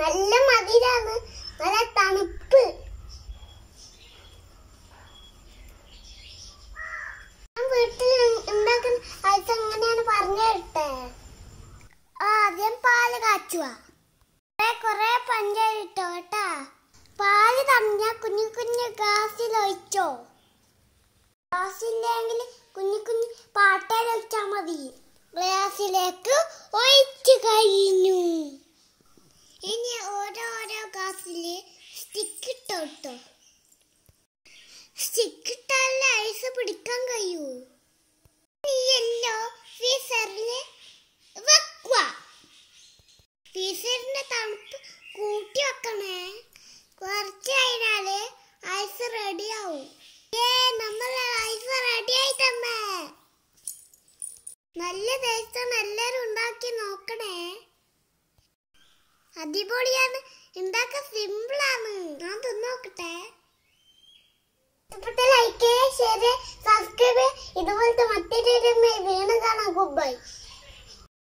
നല്ല മധുരാണ് നല്ല തണുപ്പ് വീട്ടിൽ ഉണ്ടാക്കുന്ന ഐസ് എങ്ങനെയാണ് പറഞ്ഞു ആദ്യം പാല് കാച്ചുക കുറെ പഞ്ചായത്തോ കേട്ടാ പാല് തന്ന കുഞ്ഞു കുഞ്ഞു ഗ്ലാസ്സിൽ ഒഴിച്ചോ ഗ്ലാസ്സില്ലെങ്കിൽ കുഞ്ഞു കുഞ്ഞു പാട്ടയിൽ ഒഴിച്ചാൽ മതി ഗ്ലാസ്സിലേക്ക് ഒഴിച്ചു കഴിഞ്ഞു ഗ്ലാസ്സിൽ സ്റ്റിക്ക് ഇട്ടോട്ടോ സ്റ്റിക്ക് ഇട്ടാലേ ഐസ് പിടിക്കാൻ കഴിയൂ നീയല്ലോ ഫീസറിന് വെക്കുക ഫ്രീസറിന്റെ തണുപ്പ് കൂട്ടി വെക്കണേ കുറച്ച് കഴിഞ്ഞാല് ഐസ് റെഡിയാവും ഏ നല്ല ടേസ്റ്റ് എല്ലാരും ഉണ്ടാക്കി നോക്കണേ അടിപൊളിയാണ് സിമ്പിൾ ആണ് ഞാൻ തിന്നോക്കട്ടെ ഇഷ്ടപ്പെട്ട ലൈക്ക് ഷെയർ സബ്സ്ക്രൈബ് ഇതുപോലത്തെ മറ്റൊരു വീണ്ടും കാണാം ഗുഡ് ബൈ